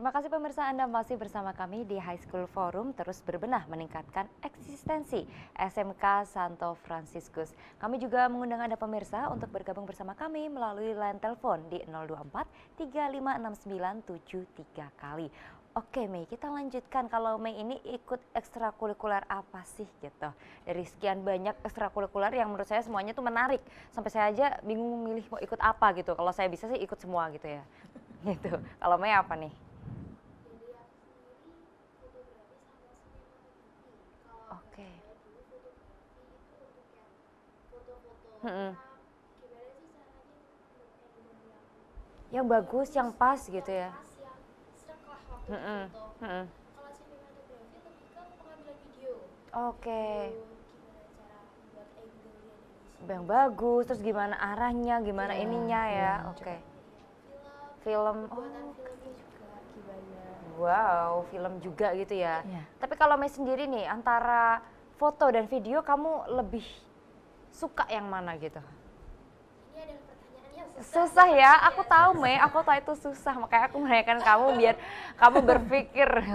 Terima kasih pemirsa Anda masih bersama kami di High School Forum terus berbenah meningkatkan eksistensi SMK Santo Franciscus. Kami juga mengundang Anda pemirsa untuk bergabung bersama kami melalui line telepon di 024 3569 kali. Oke Mei, kita lanjutkan kalau Mei ini ikut ekstrakurikuler apa sih gitu. Dari sekian banyak ekstrakurikuler yang menurut saya semuanya tuh menarik. Sampai saya aja bingung milih mau ikut apa gitu. Kalau saya bisa sih ikut semua gitu ya. Gitu. Kalau Mei apa nih? hmm. yang bagus yang pas gitu ya gitu. Kan Oke. Okay. Gitu, yang bagus, terus gimana arahnya, gimana ya, ininya ya. ya Oke. Okay. Film. Oh. Wow, film juga gitu ya. ya. Tapi kalau Mei sendiri nih antara foto dan video kamu lebih suka yang mana gitu? susah. ya, aku tahu Mei, aku tahu itu susah, makanya aku menanyakan kamu biar kamu berpikir.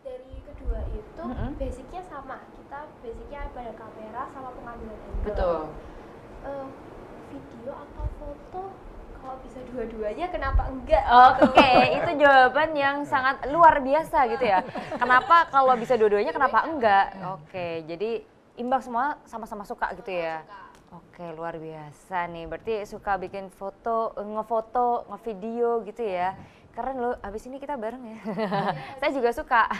Dari kedua itu mm basicnya sama, kita basicnya pada kamera sama pengambilan angle. Betul dua-duanya kenapa enggak? Oke, okay. itu jawaban yang sangat luar biasa gitu ya. Kenapa kalau bisa dua-duanya kenapa enggak? Oke, okay. jadi imbang semua sama-sama suka gitu ya. Oke, okay, luar biasa nih. Berarti suka bikin foto, ngefoto, ngevideo gitu ya. Keren loh, habis ini kita bareng ya. Saya juga suka.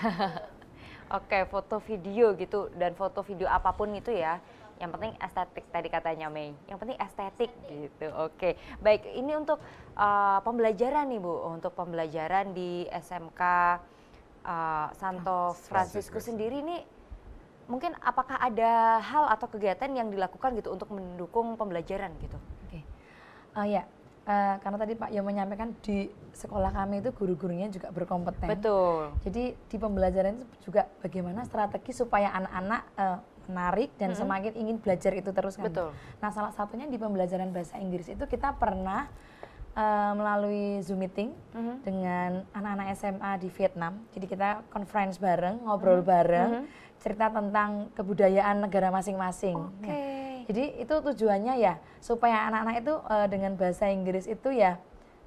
Oke, okay, foto video gitu dan foto video apapun itu ya yang penting estetik tadi katanya Mei yang penting estetik, gitu oke okay. baik ini untuk uh, pembelajaran nih Bu untuk pembelajaran di SMK uh, eh, Santo ah, Francisco sendiri ini mungkin apakah ada hal atau kegiatan yang dilakukan gitu untuk mendukung pembelajaran gitu oke okay. uh, ya uh, eh, karena tadi Pak yang menyampaikan di sekolah kami itu guru-gurunya juga berkompeten. Betul. Jadi di pembelajaran itu juga bagaimana strategi supaya anak-anak uh, menarik dan mm -hmm. semakin ingin belajar itu terus kan. Betul. Nah salah satunya di pembelajaran bahasa Inggris itu kita pernah uh, melalui Zoom meeting mm -hmm. dengan anak-anak SMA di Vietnam. Jadi kita conference bareng, ngobrol mm -hmm. bareng, mm -hmm. cerita tentang kebudayaan negara masing-masing. Nah, okay. Ya. Jadi itu tujuannya ya supaya anak-anak itu uh, dengan bahasa Inggris itu ya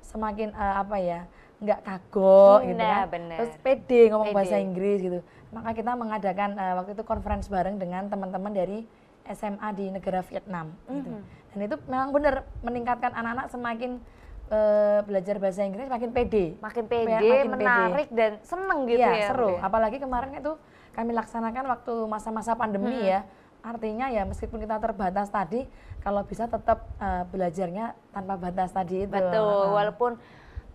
semakin uh, apa ya nggak kagok gitu nah, gitu kan. Bener. Terus pede ngomong pede. bahasa Inggris gitu. Maka kita mengadakan uh, waktu itu conference bareng dengan teman-teman dari SMA di negara Vietnam mm -hmm. gitu. Mhm. Dan itu memang benar meningkatkan anak-anak semakin uh, belajar bahasa Inggris makin pede. Makin pede, makin menarik pede. dan seneng gitu iya, ya. ya seru. Apalagi kemarin itu kami laksanakan waktu masa-masa pandemi hmm. ya artinya ya meskipun kita terbatas tadi kalau bisa tetap uh, belajarnya tanpa batas tadi itu betul walaupun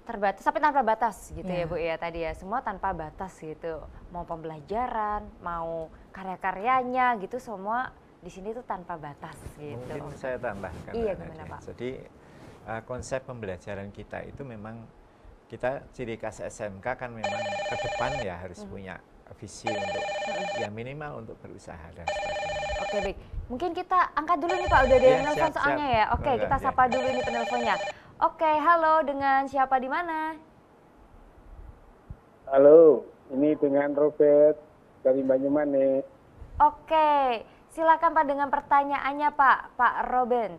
terbatas tapi tanpa batas gitu yeah. ya iya. Bu ya tadi ya semua tanpa batas gitu mau pembelajaran mau karya-karyanya gitu semua di sini tuh tanpa batas gitu mungkin saya tambahkan iya ya, gimana Pak jadi uh, konsep pembelajaran kita itu memang kita ciri khas SMK kan memang ke depan ya harus hmm. punya visi untuk hmm. ya minimal untuk berusaha dan sebagainya Oke baik, mungkin kita angkat dulu nih Pak, udah ada ya, nelfon soalnya ya. Oke, kita iya. sapa ya. dulu ini penelponnya. Oke, halo dengan siapa di mana? Halo, ini dengan Robert dari Banyumanik. Oke, silakan Pak dengan pertanyaannya Pak, Pak Robin.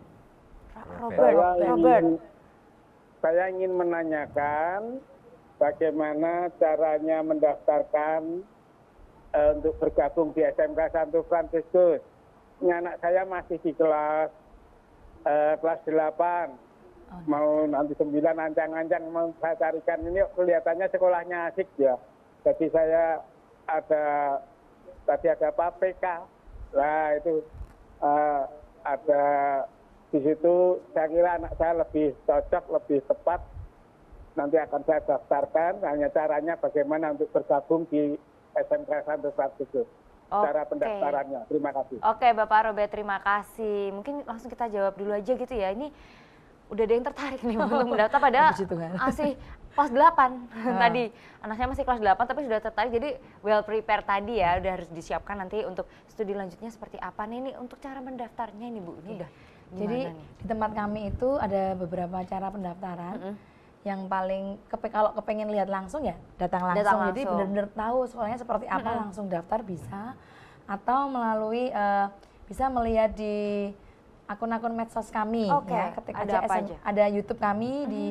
Robert, saya Robert. Robert. saya ingin menanyakan bagaimana caranya mendaftarkan uh, untuk bergabung di SMK Santo Fransiskus. Ini anak saya masih di kelas uh, kelas 8 Oh, mau nanti sembilan ancang-ancang mau saya carikan ini kelihatannya sekolahnya asik ya. Jadi saya ada tadi ada PPK lah itu uh, ada di situ saya kira anak saya lebih cocok lebih tepat nanti akan saya daftarkan hanya caranya bagaimana untuk bergabung di SMK Santo Fransiskus okay. cara pendaftarannya. Terima kasih. Oke, okay, Bapak Robert, terima kasih. Mungkin langsung kita jawab dulu aja gitu ya. Ini udah ada yang tertarik nih untuk mendaftar pada masih kelas 8 ah. tadi. anaknya masih kelas 8 tapi sudah tertarik jadi well prepared tadi ya udah harus disiapkan nanti untuk studi lanjutnya seperti apa nih ini untuk cara mendaftarnya ini Bu. Ini iya. udah jadi nih? di tempat kami itu ada beberapa cara pendaftaran. Mm -hmm. Yang paling kepe, kalau kepengen lihat langsung ya datang langsung. Datang langsung. Jadi benar-benar tahu sekolahnya seperti apa langsung daftar bisa atau melalui uh, bisa melihat di akun-akun medsos kami okay. ya ketik ada apa SM, aja ada YouTube kami mm -hmm. di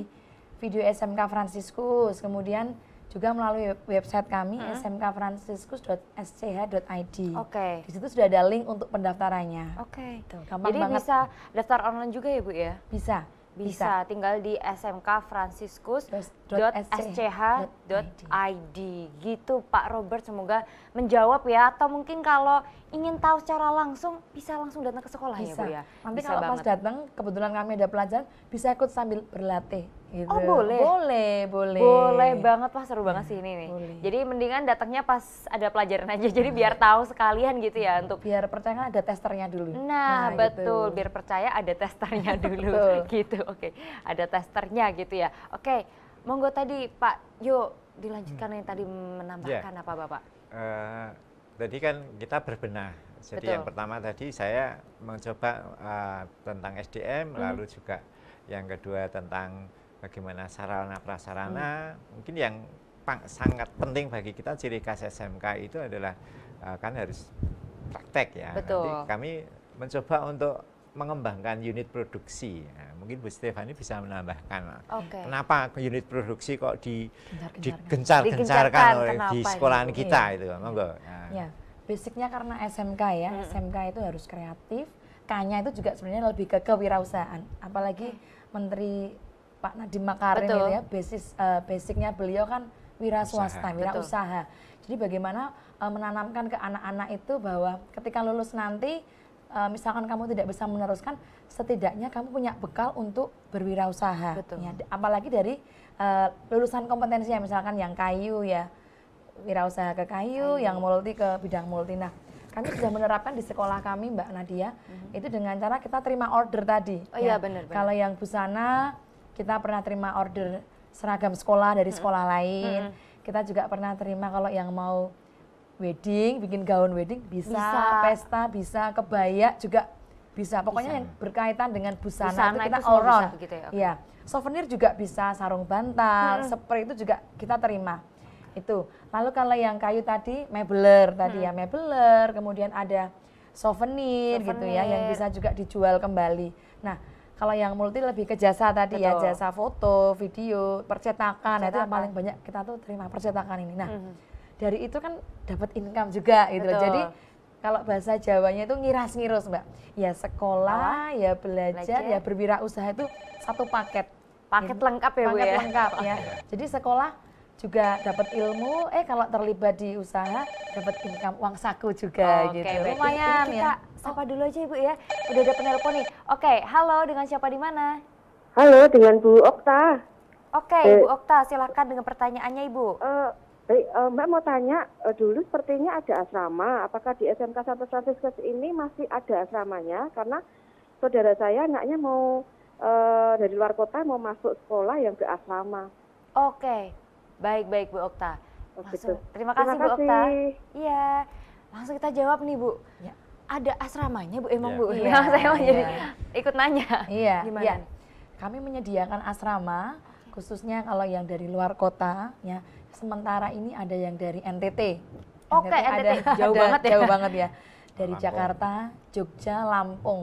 video SMK Franciscus kemudian juga melalui website kami hmm. smkfranciscus.sch.id. Oke. Okay. Di situ sudah ada link untuk pendaftarannya. Oke. Okay. Jadi banget. bisa daftar online juga ya Bu ya? Bisa. Bisa. tinggal di SMK smkfranciscus.sch.id. Gitu Pak Robert, semoga menjawab ya. Atau mungkin kalau ingin tahu secara langsung, bisa langsung datang ke sekolah ya, bisa. ya Bu ya? Nanti bisa kalau banget. pas datang, kebetulan kami ada pelajaran, bisa ikut sambil berlatih gitu. Oh boleh? Boleh, boleh. Boleh banget, pas seru banget sih ini nih. Jadi mendingan datangnya pas ada pelajaran aja, jadi biar nah. tahu sekalian gitu ya untuk. Biar percaya kan ada testernya dulu. Nah, nah gitu. betul, gitu. biar percaya ada testernya dulu gitu. Oke, okay. ada testernya gitu ya. Oke, okay. monggo tadi Pak yuk dilanjutkan hmm. yang tadi menambahkan yeah. apa Bapak? Uh, tadi kan kita berbenah. Jadi betul. yang pertama tadi saya mencoba uh, tentang SDM, hmm. lalu juga yang kedua tentang bagaimana sarana prasarana hmm. mungkin yang sangat penting bagi kita ciri khas SMK itu adalah uh, kan harus praktek ya Betul. nanti kami mencoba untuk mengembangkan unit produksi. Nah, mungkin Bu Stefani bisa menambahkan. Okay. Kenapa unit produksi kok di digencar-gencarkan oleh di sekolah iya. kita iya. itu, monggo. Nah. Ya, basicnya karena SMK ya. Hmm. SMK itu harus kreatif. K-nya itu juga sebenarnya lebih ke kewirausahaan. Apalagi hmm. Menteri Pak Nadiem Makarim gitu Betul. ya basis uh, basicnya beliau kan wira swasta wira Betul. usaha jadi bagaimana uh, menanamkan ke anak-anak itu bahwa ketika lulus nanti uh, misalkan kamu tidak bisa meneruskan setidaknya kamu punya bekal untuk berwirausaha ya apalagi dari uh, lulusan kompetensi yang misalkan yang kayu ya wirausaha ke kayu, kayu. yang multi ke bidang multi nah kami sudah menerapkan di sekolah kami Mbak Nadia mm -hmm. itu dengan cara kita terima order tadi. Oh iya, ya. iya benar. Kalau yang busana kita pernah terima order seragam sekolah dari sekolah hmm. lain. Hmm. Kita juga pernah terima kalau yang mau wedding, bikin gaun wedding bisa, bisa. pesta bisa, kebaya juga bisa. Pokoknya bisa. yang berkaitan dengan busana, busana itu kita itu all round. Gitu ya, okay. Iya. Souvenir juga bisa, sarung bantal, hmm. spray itu juga kita terima. Itu. Lalu kalau yang kayu tadi, mebeler tadi hmm. ya, mm. mebeler, kemudian ada souvenir, souvenir gitu ya yang bisa juga dijual kembali. Nah, kalau yang multi lebih ke jasa tadi ya, Betul. ya, jasa foto, video, percetakan, percetakan. itu yang paling banyak kita tuh terima percetakan ini. Nah, mm -hmm. dari itu kan dapat income juga gitu. Betul. Jadi kalau bahasa Jawanya itu ngiras-ngirus, Mbak. Ya sekolah, ah, ya belajar, ya belajar, ya berwirausaha itu satu paket. Paket lengkap ya, paket ya. lengkap ya. Jadi sekolah juga dapat ilmu, eh kalau terlibat di usaha dapat income uang saku juga oh, gitu. Lumayan ya. Kita sapa dulu aja Ibu ya. Udah ada penelpon nih. Oke, halo dengan siapa di mana? Halo dengan Bu Okta. Oke, eh, Bu Okta, silahkan dengan pertanyaannya Ibu. Eh, eh, eh, Mbak mau tanya, eh, dulu sepertinya ada asrama. Apakah di SMK Santo Fransiskus ini masih ada asramanya? Karena saudara saya anaknya mau eh, dari luar kota mau masuk sekolah yang ke asrama. Oke, baik baik Bu Okta. Oh, langsung, gitu. terima, kasih, terima kasih Bu Okta. Iya, langsung kita jawab nih Bu. Ya ada asramanya Bu emang yeah. Bu. Yeah. saya mau iya. jadi ikut nanya. Iya. Yeah. Gimana? Yeah. Kami menyediakan asrama khususnya kalau yang dari luar kota ya. Sementara ini ada yang dari NTT. Oke, okay, NTT, NTT. Ada, jauh ada, banget ya. Jauh banget ya. Dari Lampung. Jakarta, Jogja, Lampung.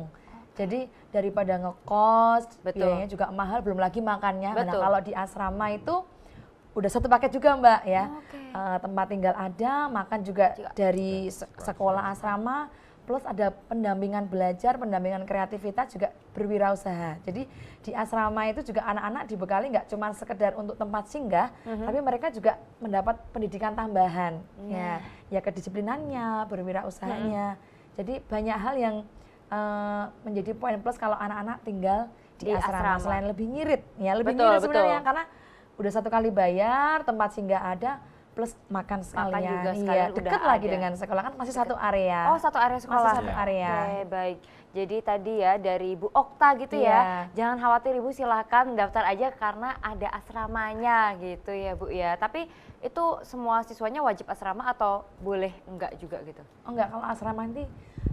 Jadi daripada ngekos, Betul. biayanya juga mahal, belum lagi makannya. Nah, Betul. Nah, kalau di asrama itu udah satu paket juga mbak ya oh, eh, okay. uh, tempat tinggal ada makan juga, juga. dari sekolah asrama plus ada pendampingan belajar, pendampingan kreativitas juga berwirausaha. Jadi di asrama itu juga anak-anak dibekali nggak cuma sekedar untuk tempat singgah, mm-hmm. tapi mereka juga mendapat pendidikan tambahan. Mm. Ya, ya kedisiplinannya, berwirausahanya. Mm-hmm. Jadi banyak hal yang uh, menjadi poin plus kalau anak-anak tinggal di, di asrama. asrama selain lebih ngirit, ya lebih betul, ngirit sebenarnya betul. karena udah satu kali bayar, tempat singgah ada, plus makan sekalian. Makan juga iya, sekalian iya, dekat lagi ada. dengan sekolah kan masih satu area. Oh, satu area sekolah. Masih satu area. Oke, okay, baik. Jadi tadi ya dari Ibu Okta gitu yeah. ya. Iya. Jangan khawatir Ibu silahkan daftar aja karena ada asramanya gitu ya Bu ya. Tapi itu semua siswanya wajib asrama atau boleh enggak juga gitu? Oh, enggak, kalau asrama nanti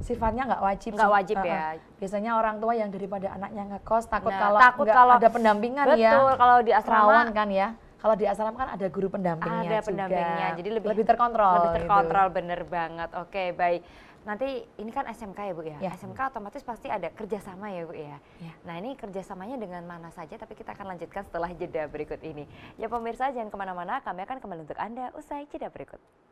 sifatnya nggak wajib nggak wajib uh, ya biasanya orang tua yang daripada anaknya ngekos takut nah, kalau takut kalau ada pendampingan betul, ya betul kalau di asrama kan ya kalau di asrama kan ada guru pendampingnya ada juga. pendampingnya. Jadi lebih lebih terkontrol. Lebih gitu. terkontrol gitu. bener banget. Oke, baik. Nanti ini kan SMK ya Bu ya? ya. SMK otomatis pasti ada kerjasama ya Bu ya? ya? Nah ini kerjasamanya dengan mana saja tapi kita akan lanjutkan setelah jeda berikut ini. Ya pemirsa jangan kemana-mana kami akan kembali untuk Anda usai jeda berikut.